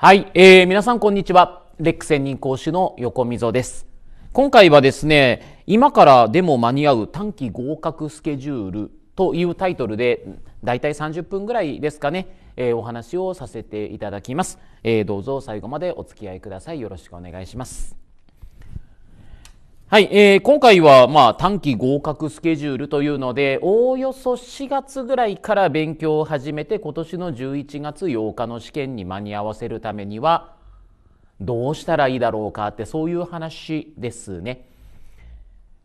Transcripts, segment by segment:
はい、えー、皆さんこんにちは。レック専任講師の横溝です。今回はですね、今からでも間に合う短期合格スケジュールというタイトルで、だいたい30分ぐらいですかね、えー、お話をさせていただきます、えー、どうぞ最後までお付き合いください。よろしくお願いします。はい、えー、今回はまあ短期合格スケジュールというのでおおよそ4月ぐらいから勉強を始めて今年の11月8日の試験に間に合わせるためにはどうしたらいいだろうかってそういう話ですね。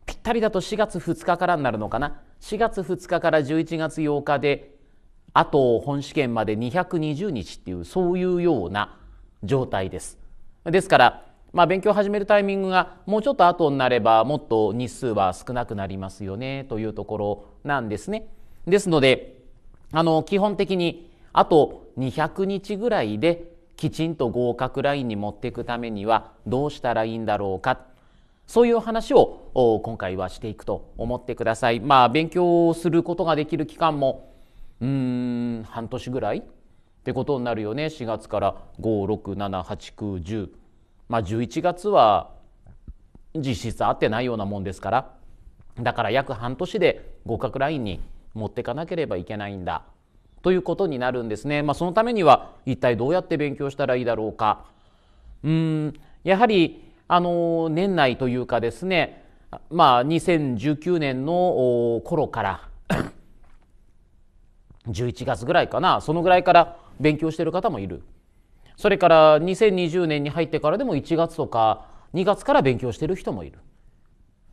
ぴったりだと4月2日からになるのかな4月2日から11月8日であと本試験まで220日っていうそういうような状態です。ですからまあ、勉強を始めるタイミングがもうちょっと後になればもっと日数は少なくなりますよねというところなんですね。ですのであの基本的にあと200日ぐらいできちんと合格ラインに持っていくためにはどうしたらいいんだろうかそういう話を今回はしていくと思ってください。まあ勉強することができる期間もうーん半年ぐらいってことになるよね4月から5678910まあ、11月は実質合ってないようなもんですからだから約半年で合格ラインに持っていかなければいけないんだということになるんですね。まあ、そのためには一体どうやって勉強したらいいだろうか。うんやはりあの年内というかですね、まあ、2019年の頃から11月ぐらいかなそのぐらいから勉強してる方もいるそれから2020年に入ってからでも1月とか2月から勉強してる人もいる。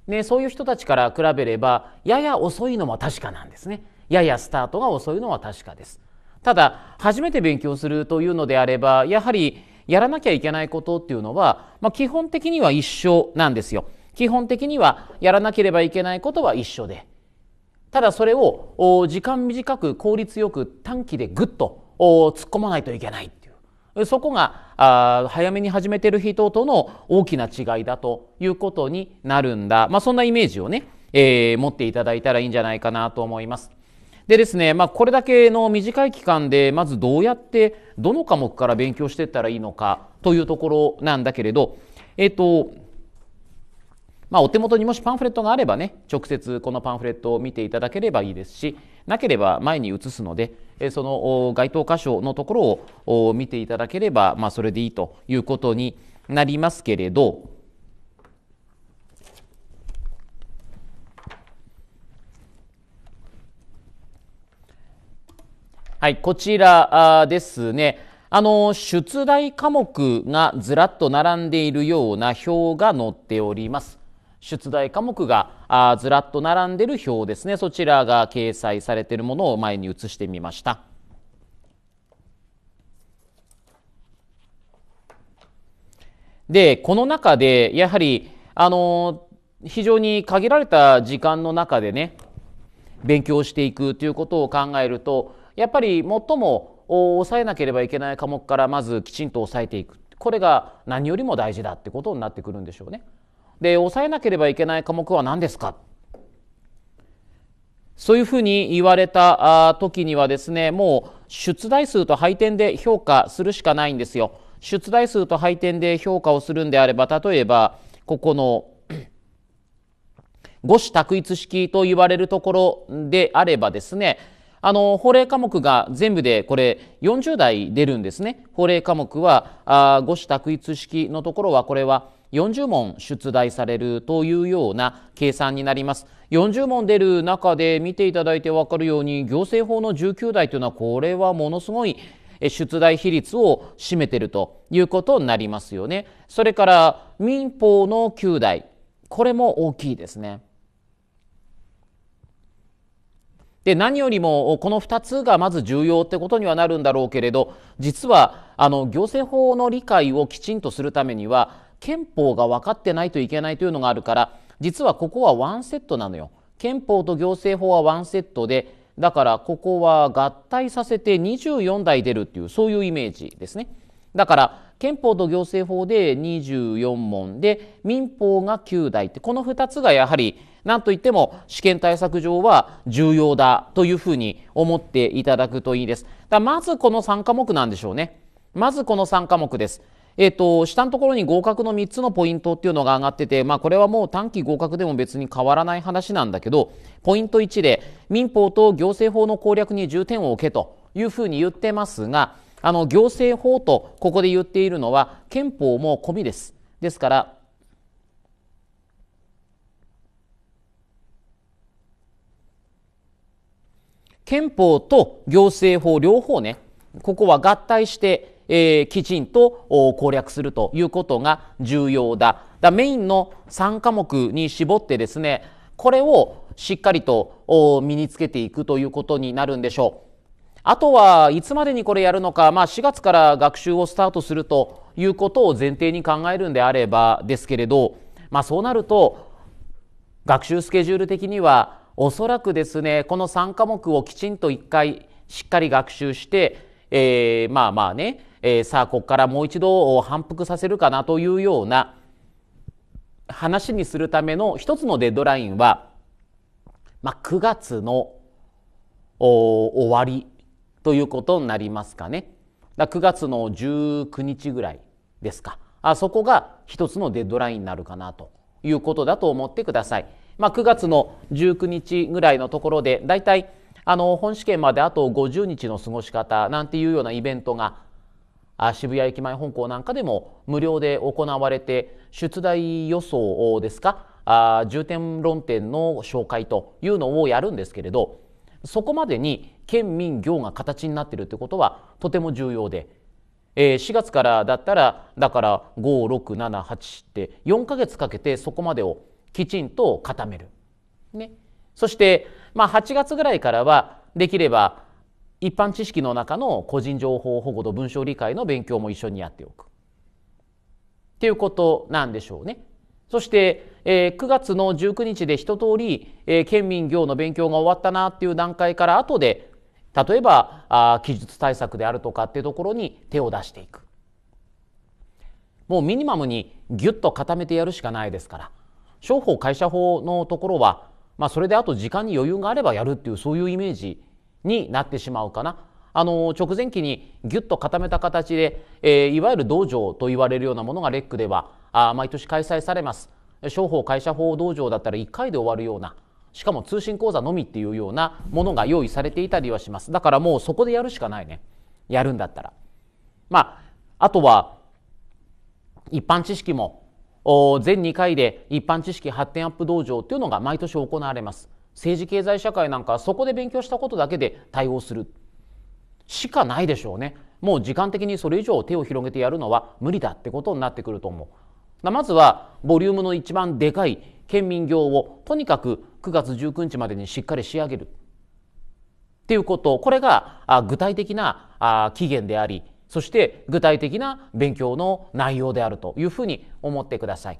ね、そういう人たちから比べればやや遅いのは確かなんですね。ややスタートが遅いのは確かです。ただ初めて勉強するというのであればやはりやらなきゃいけないことっていうのは、まあ、基本的には一緒なんですよ。基本的にはやらなければいけないことは一緒でただそれを時間短く効率よく短期でぐっと突っ込まないといけないそこがあ早めに始めてる人との大きな違いだということになるんだ、まあ、そんなイメージをね、えー、持っていただいたらいいんじゃないかなと思います。でですね、まあ、これだけの短い期間でまずどうやってどの科目から勉強していったらいいのかというところなんだけれど、えっ、とまあ、お手元にもしパンフレットがあればね直接このパンフレットを見ていただければいいですしなければ前に移すので、その該当箇所のところを見ていただければ、まあ、それでいいということになりますけれど、はい、こちらですね。あの、出題科目がずらっと並んでいるような表が載っております。出題科目がずらっと並んでる表ですねそちらが掲載されているものを前に移してみました。でこの中でやはりあの非常に限られた時間の中でね勉強していくということを考えるとやっぱり最も抑えなければいけない科目からまずきちんと抑えていくこれが何よりも大事だってことになってくるんでしょうね。で抑えなければいけない科目は何ですかそういうふうに言われた時にはですねもう出題数と配点で評価するしかないんですよ。出題数と配点で評価をするんであれば例えばここの 五種択一式と言われるところであればですねあの法令科目が全部でこれ40台出るんですね法令科目は五子択一式のところはこれは40問出題されるというような計算になります。40問出る中で見ていただいて分かるように行政法の19題というのはこれはものすごい出題比率を占めてるということになりますよね。それから民法の9題これも大きいですね。で何よりもこの2つがまず重要ってことにはなるんだろうけれど実はあの行政法の理解をきちんとするためには憲法が分かってないといけないというのがあるから実はここはワンセットなのよ。憲法と行政法はワンセットでだからここは合体させて24台出るっていうそういうイメージですね。だから憲法と行政法で24問で民法が9台ってこの2つがやはり何といっても試験対策上は重要だというふうに思っていただくといいです。だまずこの3科目なんでしょうね。まずこの3科目です。えっ、と、下のところに合格の3つのポイントっていうのが上がってて、まあ、これはもう短期合格でも別に変わらない話なんだけど、ポイント1で、民法と行政法の攻略に重点を置けというふうに言ってますが、あの、行政法とここで言っているのは、憲法も込みです。ですから、憲法と行政法両方ねここは合体して、えー、きちんと攻略するということが重要だ。だメインの3科目に絞ってですね、これをしっかりと身につけていくということになるんでしょう。あとはいつまでにこれやるのか、まあ、4月から学習をスタートするということを前提に考えるんであればですけれど、まあ、そうなると学習スケジュール的にはおそらくですねこの3科目をきちんと1回しっかり学習してえー、まあまあね、えー、さあここからもう一度反復させるかなというような話にするための一つのデッドラインは、まあ、9月の終わりということになりますかね。だ9月の19日ぐらいですか。あそこが一つのデッドラインになるかなということだと思ってください。まあ、9月の19日ぐらいのところでだいたいあの本試験まであと50日の過ごし方なんていうようなイベントが渋谷駅前本校なんかでも無料で行われて出題予想ですかあ重点論点の紹介というのをやるんですけれどそこまでに県民行が形になっているということはとても重要で、えー、4月からだったらだから5678って4か月かけてそこまでをきちんと固める。ね、そしてまあ、8月ぐらいからはできれば一般知識の中の個人情報保護と文章理解の勉強も一緒にやっておくっていうことなんでしょうね。そして、えー、9月の19日で一通り、えー、県民業の勉強が終わったなっていう段階から後で例えばあ記述対策であるとかっていうところに手を出していくもうミニマムにギュッと固めてやるしかないですから商法会社法のところはまあ、それであと時間に余裕があればやるっていうそういうイメージになってしまうかな。あの直前期にぎゅっと固めた形で、えー、いわゆる道場と言われるようなものがレックではあ毎年開催されます。商法会社法道場だったら1回で終わるようなしかも通信講座のみっていうようなものが用意されていたりはしますだからもうそこでやるしかないねやるんだったらまああとは一般知識も全2回で一般知識発展アップ道場というのが毎年行われます政治経済社会なんかそこで勉強したことだけで対応するしかないでしょうねもう時間的にそれ以上手を広げてやるのは無理だってことになってくると思うまずはボリュームの一番でかい県民業をとにかく9月19日までにしっかり仕上げるっていうことこれが具体的な期限でありそして具体的な勉強の内容であるというふうに思ってください。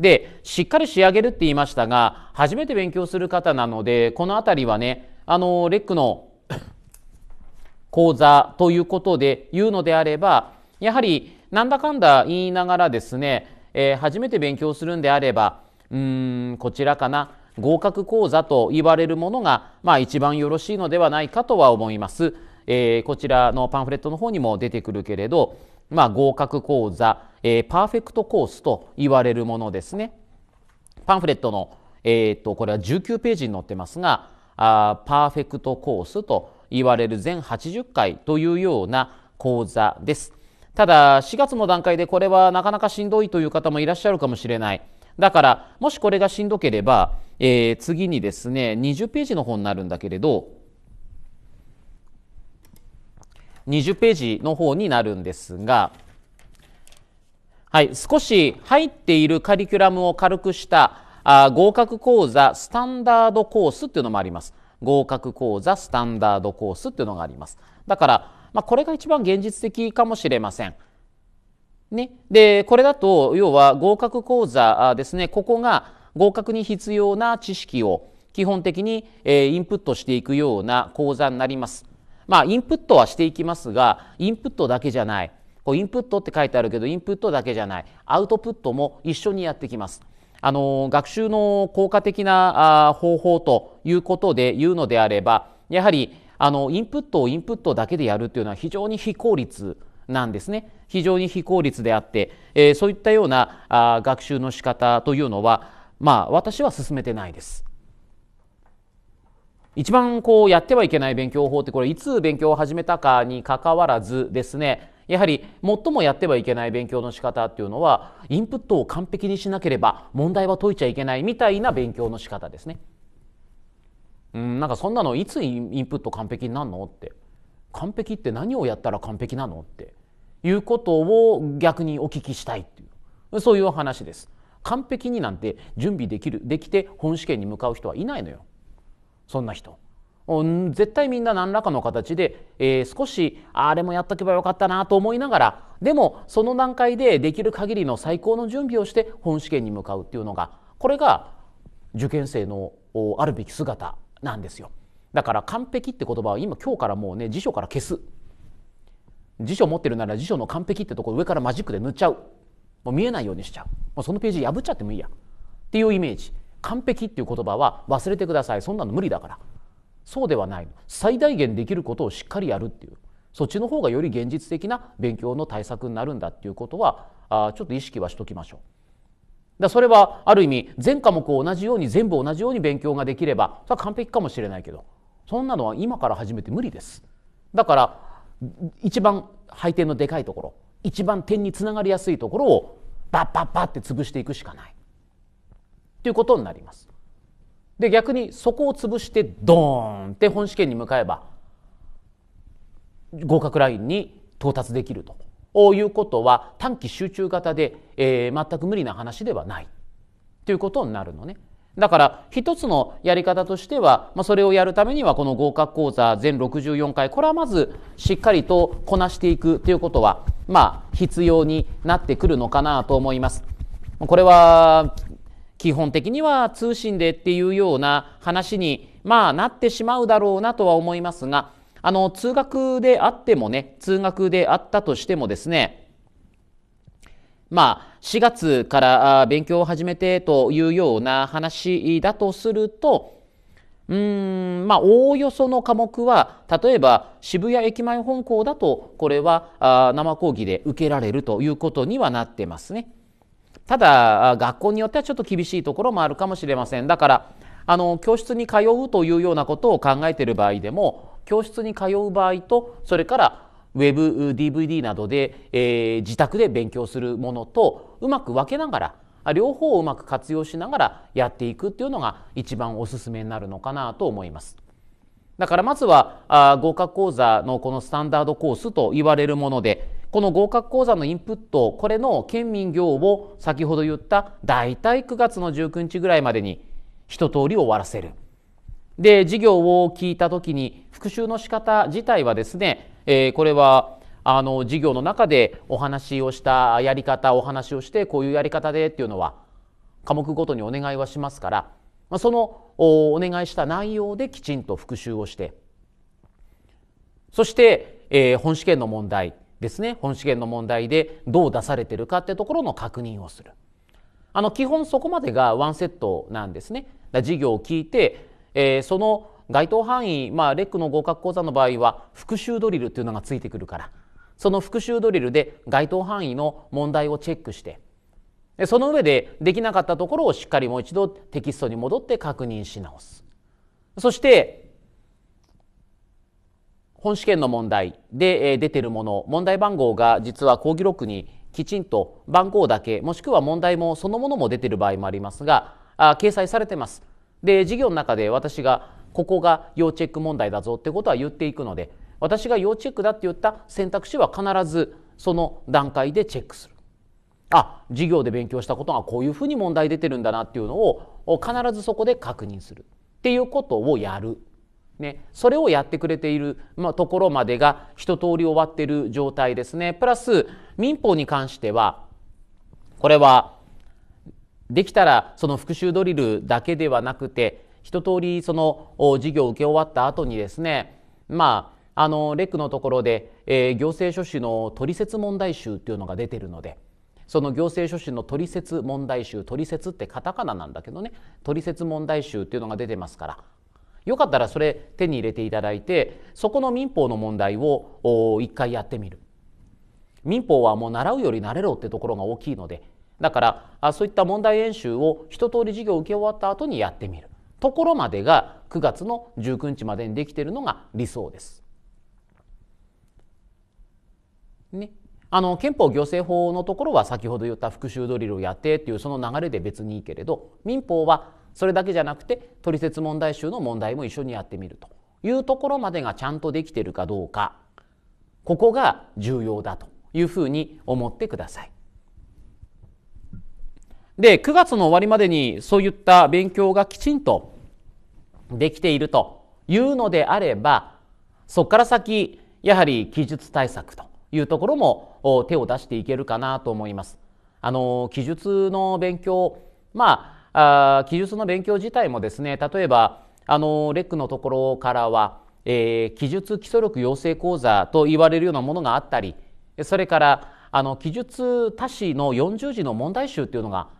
でしっかり仕上げるって言いましたが初めて勉強する方なのでこの辺りはねあのレックの 講座ということで言うのであればやはりなんだかんだ言いながらですね、えー、初めて勉強するんであればうんこちらかな合格講座と言われるものが、まあ、一番よろしいのではないかとは思います。えー、こちらのパンフレットの方にも出てくるけれど、まあ、合格講座、えー、パーフェクトコースと言われるものですね。パンフレットの、えー、とこれは19ページに載ってますがあパーフェクトコースと言われる全80回というような講座です。ただ4月の段階でこれはなかなかしんどいという方もいらっしゃるかもしれない。だからもしこれがしんどければ、えー、次にですね20ページの方になるんだけれど20ページの方になるんですが、はい、少し入っているカリキュラムを軽くしたあ合格講座スタンダードコースっていうのもあります。合格講座スタンダードコースっていうのがあります。だから、まあ、これが一番現実的かもしれません。ね、でこれだと要は合格講座ですねここが合格に必要な知識を基本的に、えー、インプットしていくような講座になります。まあ、インプットはしていきますが、インプットだけじゃない。こうインプットって書いてあるけど、インプットだけじゃない。アウトプットも一緒にやってきます。あの、学習の効果的な方法ということで言うのであれば、やはり、あの、インプットをインプットだけでやるっていうのは非常に非効率なんですね。非常に非効率であって、えー、そういったようなあ学習の仕方というのは、まあ、私は進めてないです。一番こうやってはいけない勉強法ってこれいつ勉強を始めたかにかかわらずですねやはり最もやってはいけない勉強の仕方っていうのはインプットを完璧にしなければ問題は解いちゃいけないみたいな勉強の仕方ですね。うん、なんかそんなのいつインプット完璧になるのって完璧って何をやったら完璧なのっていうことを逆にお聞きしたいっていうそういう話です。完璧になんて準備できるできて本試験に向かう人はいないのよ。そんな人絶対みんな何らかの形で、えー、少しあれもやっとけばよかったなと思いながらでもその段階でできる限りの最高の準備をして本試験に向かうっていうのがこれが受験生のあるべき姿なんですよ。だから完璧って言葉は今今日からもうね辞書から消す辞書持ってるなら辞書の完璧ってとこ上からマジックで塗っちゃうもう見えないようにしちゃうもうそのページ破っちゃってもいいやっていうイメージ完璧っていう言葉は忘れてくださいそんなの無理だからそうではない最大限できることをしっかりやるっていうそっちの方がより現実的な勉強の対策になるんだっていうことはあちょっと意識はしときましょう。だそれはある意味全科目を同じように全部同じように勉強ができればそれは完璧かもしれないけどそんなのは今から始めて無理です。だから一番配点のでかいところ一番点につながりやすいところをバッバッバッって潰していくしかない。っいうことになります。で逆にそこを潰してドーンって本試験に向かえば合格ラインに到達できるとこういうことは短期集中型で、えー、全く無理な話ではないということになるのね。だから一つのやり方としては、まあ、それをやるためにはこの合格講座全64回これはまずしっかりとこなしていくということはまあ必要になってくるのかなと思います。これは基本的には通信でっていうような話に、まあ、なってしまうだろうなとは思いますが、あの、通学であってもね、通学であったとしてもですね、まあ、4月から勉強を始めてというような話だとすると、うん、まあ、おおよその科目は、例えば渋谷駅前本校だと、これはあ生講義で受けられるということにはなってますね。ただ学校によってはちょっと厳しいところもあるかもしれませんだからあの教室に通うというようなことを考えている場合でも教室に通う場合とそれからウェブ DVD などで、えー、自宅で勉強するものとうまく分けながら両方をうまく活用しながらやっていくっていうのが一番おすすめになるのかなと思います。だからまずは合格講座のこのスタンダードコースと言われるものでこの合格講座のインプットこれの県民業を先ほど言った大体9月の19日ぐらいまでに一通り終わらせる。で授業を聞いた時に復習の仕方自体はですね、えー、これはあの授業の中でお話をしたやり方お話をしてこういうやり方でっていうのは科目ごとにお願いはしますから、まあ、そのお願いした内容できちんと復習をしてそして、えー、本試験の問題ですね本資源の問題でどう出されてるかってところの確認をするあの基本そこまでがワンセットなんですね事業を聞いて、えー、その該当範囲、まあ、レックの合格講座の場合は復習ドリルっていうのがついてくるからその復習ドリルで該当範囲の問題をチェックしてその上でできなかったところをしっかりもう一度テキストに戻って確認し直すそして本試験の問題で出てるもの問題番号が実は講義録にきちんと番号だけもしくは問題もそのものも出てる場合もありますがあ掲載されてます。で授業の中で私がここが要チェック問題だぞってことは言っていくので私が要チェックだって言った選択肢は必ずその段階でチェックする。あ授業で勉強したことがこういうふうに問題出てるんだなっていうのを必ずそこで確認するっていうことをやるね、それをやってくれている、まあ、ところまでが一通り終わっている状態ですね。プラス民法に関してはこれはできたらその復習ドリルだけではなくて一通りその授業を受け終わった後にですねまああのレックのところで、えー、行政書士の取説問題集っていうのが出てるのでその行政書士の取説問題集取説ってカタカナなんだけどね取説問題集っていうのが出てますからよかったらそれ手に入れていただいてそこの民法の問題を一回やってみる民法はもう習うより慣れろってところが大きいのでだからそういった問題演習を一通り授業を受け終わった後にやってみるところまでが9月の19日までにできているのが理想です。ね、あの憲法行政法のところは先ほど言った復習ドリルをやってっていうその流れで別にいいけれど民法はそれだけじゃなくて取説問題集の問題も一緒にやってみるというところまでがちゃんとできてるかどうかここが重要だというふうに思ってください。で9月の終わりまでにそういった勉強がきちんとできているというのであればそこから先やはり記述対策というところも手を出していけるかなと思います。あの記述の勉強まああ記述の勉強自体もですね例えばあのレックのところからは、えー、記述基礎力養成講座と言われるようなものがあったりそれからあの記述多詞の40字の問題集っていうのが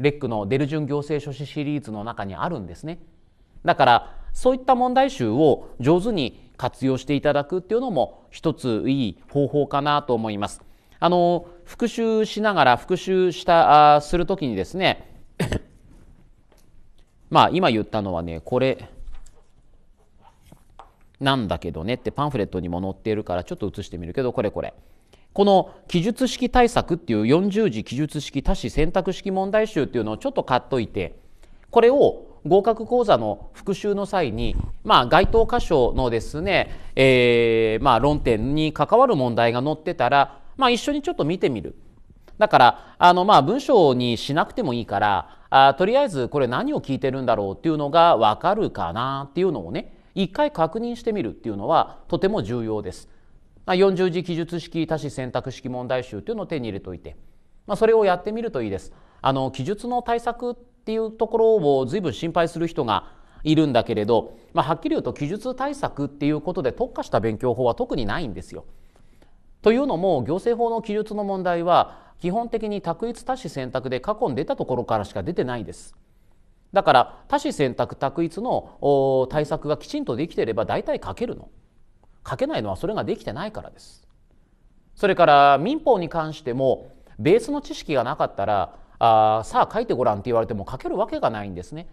レックのデルジュン行政書士シリーズの中にあるんですね。だからそういった問題集を上手に活用していただくっていうのも一ついい方法かなと思います。あの復習しながら復習したあする時にですねまあ今言ったのはね、これなんだけどねってパンフレットにも載っているからちょっと写してみるけど、これこれ。この記述式対策っていう40字記述式多子選択式問題集っていうのをちょっと買っといて、これを合格講座の復習の際に、まあ、該当箇所のですね、えー、まあ、論点に関わる問題が載ってたら、まあ、一緒にちょっと見てみる。だからあのまあ文章にしなくてもいいからあとりあえずこれ何を聞いてるんだろうっていうのが分かるかなっていうのをね一回確認してみるっていうのはとても重要です。まあ、40字記述式多子選択式問題集っていうのを手に入れといて、まあ、それをやってみるといいです。あの記述の対策っていうところを随分心配する人がいるんだけれど、まあ、はっきり言うと記述対策っていうことで特化した勉強法は特にないんですよ。というのも行政法の記述の問題は基本的に択一多子選択で過去に出たところからしか出てないです。だから多子選択択一の対策がきちんとできていれば大体書けるの。書けないのはそれができてないからです。それから民法に関してもベースの知識がなかったらあさあ書いてごらんって言われても書けるわけがないんですね。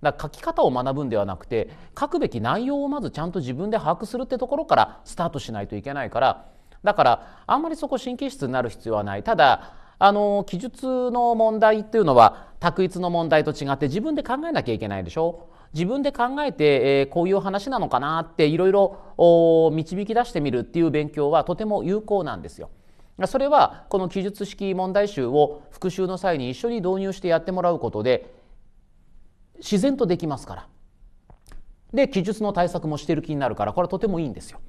だから書き方を学ぶんではなくて書くべき内容をまずちゃんと自分で把握するってところからスタートしないといけないからだからあんまりそこ神経質になる必要はないただあの記述の問題っていうのは択一の問題と違って自分で考えなきゃいけないでしょ自分で考えて、えー、こういう話なのかなっていろいろ導き出してみるっていう勉強はとても有効なんですよ。それはこの記述式問題集を復習の際に一緒に導入してやってもらうことで自然とできますから。で記述の対策もしてる気になるからこれはとてもいいんですよ。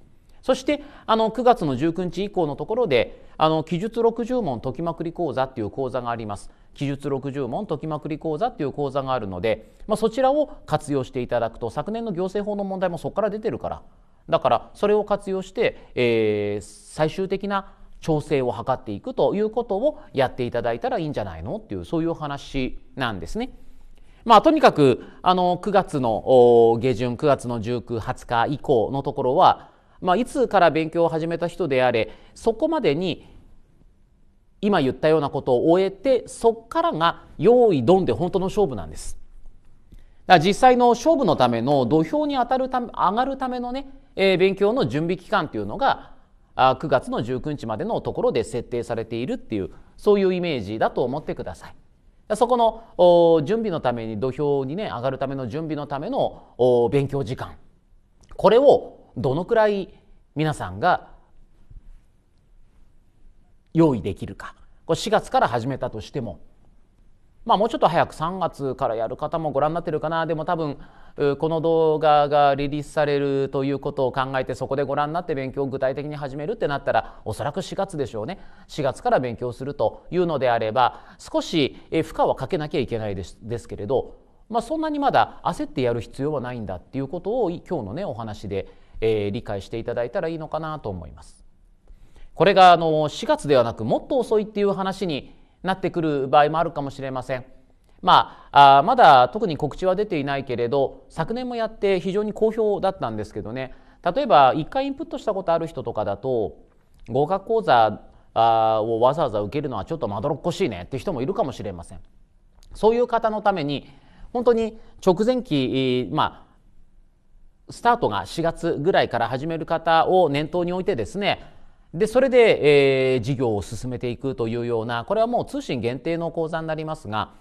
そしてあの9月の19日以降のところであの記述60問解きまくり講座っていう講座があります。記述60問解きまくり講座っていう講座があるので、まあ、そちらを活用していただくと昨年の行政法の問題もそこから出てるからだからそれを活用して、えー、最終的な調整を図っていくということをやっていただいたらいいんじゃないのっていうそういう話なんですね。まあ、とにかくあの9月の下旬9月の1920日以降のところはまあ、いつから勉強を始めた人であれそこまでに今言ったようなことを終えてそこからが用意ドンで本当の勝負なんです。だから実際の勝負のための土俵に当たるため上がるためのね、えー、勉強の準備期間というのがあ9月の19日までのところで設定されているっていうそういうイメージだと思ってください。そこの準備のために土俵にね上がるための準備のための勉強時間これをどのくらい皆さんが用意できるかこれ4月から始めたとしてもまあもうちょっと早く3月からやる方もご覧になってるかなでも多分この動画がリリースされるということを考えてそこでご覧になって勉強を具体的に始めるってなったらおそらく4月でしょうね4月から勉強するというのであれば少し負荷はかけなきゃいけないですですけれど、まあ、そんなにまだ焦ってやる必要はないんだっていうことを今日のねお話でえー、理解していただいたらいいのかなと思います。これがあの4月ではなくもっと遅いっていう話になってくる場合もあるかもしれません。まあ、あまだ特に告知は出ていないけれど昨年もやって非常に好評だったんですけどね例えば1回インプットしたことある人とかだと合格講座をわざわざ受けるのはちょっとまどろっこしいねって人もいるかもしれません。そういう方のために本当に直前期、まスタートが4月ぐらいから始める方を念頭に置いてですねでそれで、えー、事業を進めていくというようなこれはもう通信限定の講座になりますが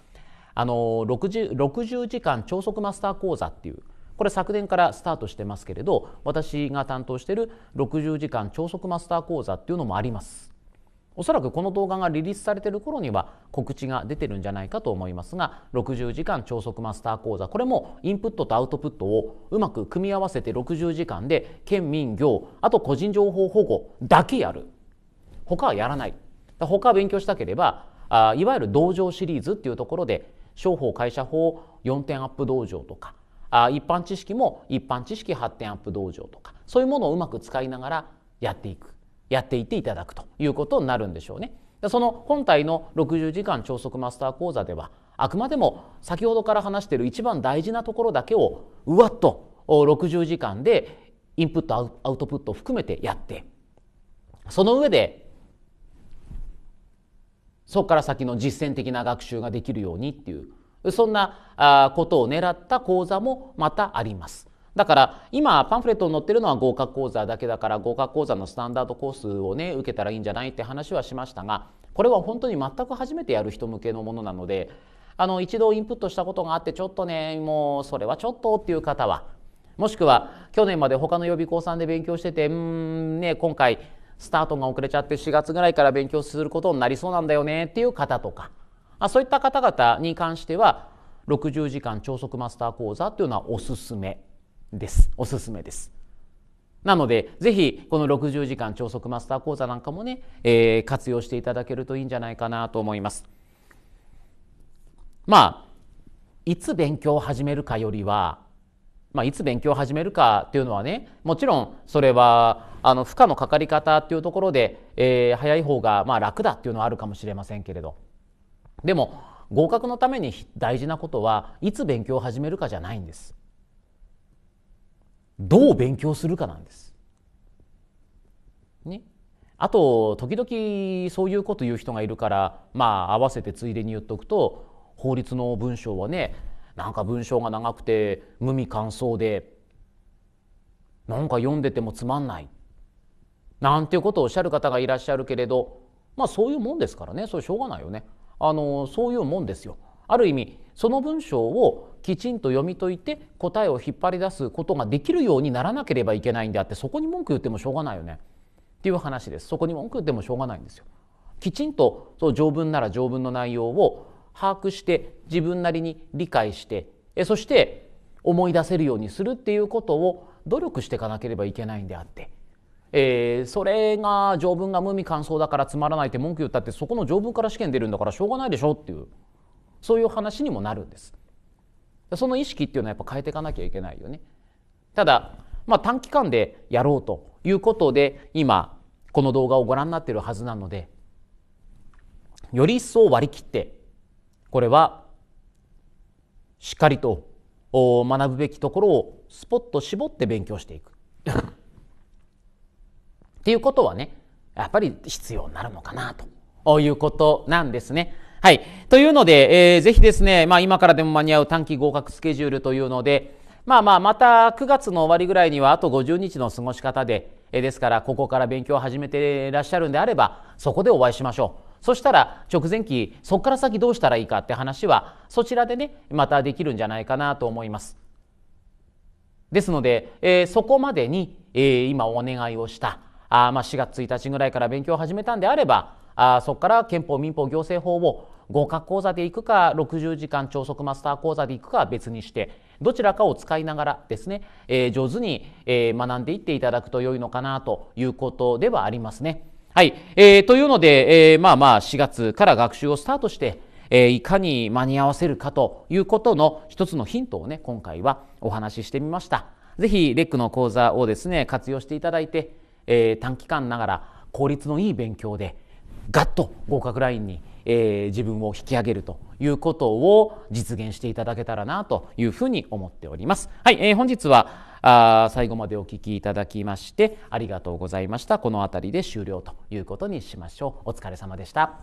あの 60, 60時間超速マスター講座っていうこれ昨年からスタートしてますけれど私が担当している60時間超速マスター講座っていうのもあります。おそらくこの動画がリリースされている頃には告知が出てるんじゃないかと思いますが60時間超速マスター講座これもインプットとアウトプットをうまく組み合わせて60時間で県民業あと個人情報保護だけやる他はやらない他は勉強したければあいわゆる道場シリーズっていうところで商法会社法4点アップ道場とかあ一般知識も一般知識8点アップ道場とかそういうものをうまく使いながらやっていく。やっていっていただくということになるんでしょうね。その本体の60時間超速マスター講座ではあくまでも先ほどから話している一番大事なところだけをうわっと60時間でインプットアウトプットを含めてやってその上でそこから先の実践的な学習ができるようにっていうそんなことを狙った講座もまたあります。だから今パンフレットに載ってるのは合格講座だけだから合格講座のスタンダードコースをね受けたらいいんじゃないって話はしましたがこれは本当に全く初めてやる人向けのものなのであの一度インプットしたことがあってちょっとねもうそれはちょっとっていう方はもしくは去年まで他の予備校さんで勉強しててうんね今回スタートが遅れちゃって4月ぐらいから勉強することになりそうなんだよねっていう方とかあそういった方々に関しては60時間超速マスター講座っていうのはおすすめですおすすめですなのでぜひこの60時間超速マスター講座なんかもね、えー、活用していただけるといいんじゃないかなと思いますまあいつ勉強を始めるかよりはまあ、いつ勉強を始めるかっていうのはねもちろんそれはあの負荷のかかり方っていうところで、えー、早い方がまあ楽だっていうのはあるかもしれませんけれどでも合格のために大事なことはいつ勉強を始めるかじゃないんです。どう勉強するかなんです。ね、あと時々そういうこと言う人がいるからまあ合わせてついでに言っとくと法律の文章はねなんか文章が長くて無味乾燥でなんか読んでてもつまんないなんていうことをおっしゃる方がいらっしゃるけれどまあそういうもんですからねそれしょうがないよねあのそういうもんですよ。ある意味その文章をきちんと読み解いて答えを引っ張り出すことができるようにならなければいけないんであってそこに文句言ってもしょうがないよねっていう話ですそこに文句言ってもしょうがないんですよきちんとそう条文なら条文の内容を把握して自分なりに理解してそして思い出せるようにするっていうことを努力していかなければいけないんであって、えー、それが条文が無味乾燥だからつまらないって文句言ったってそこの条文から試験出るんだからしょうがないでしょっていうそういう話にもなるんですその意識っていうのはやっぱ変えていかなきゃいけないよねただまあ短期間でやろうということで今この動画をご覧になっているはずなのでより一層割り切ってこれはしっかりと学ぶべきところをスポッと絞って勉強していくっていうことはねやっぱり必要になるのかなということなんですね。はい。というので、えー、ぜひですね、まあ、今からでも間に合う短期合格スケジュールというので、まあまあ、また9月の終わりぐらいにはあと50日の過ごし方で、えー、ですから、ここから勉強を始めていらっしゃるんであれば、そこでお会いしましょう。そしたら直前期そこから先どうしたらいいかって話はそちらでねまたできるんじゃないかなと思います。ですので、えー、そこまでに、えー、今お願いをしたあ、まあ、4月1日ぐらいから勉強を始めたんであればあそこから憲法民法行政法を合格講座で行くか60時間超速マスター講座で行くかは別にしてどちらかを使いながらですね、えー、上手に、えー、学んでいっていただくと良いのかなということではありますね。はい、えー、というので、えー、まあまあ4月から学習をスタートして、えー、いかに間に合わせるかということの一つのヒントをね今回はお話ししてみました。ぜひレックの講座をですね活用していただいて、えー、短期間ながら効率のいい勉強でガッと合格ラインにえー、自分を引き上げるということを実現していただけたらなというふうに思っております。はい、えー、本日はあ最後までお聞きいただきましてありがとうございました。この辺りで終了ということにしましょう。お疲れ様でした。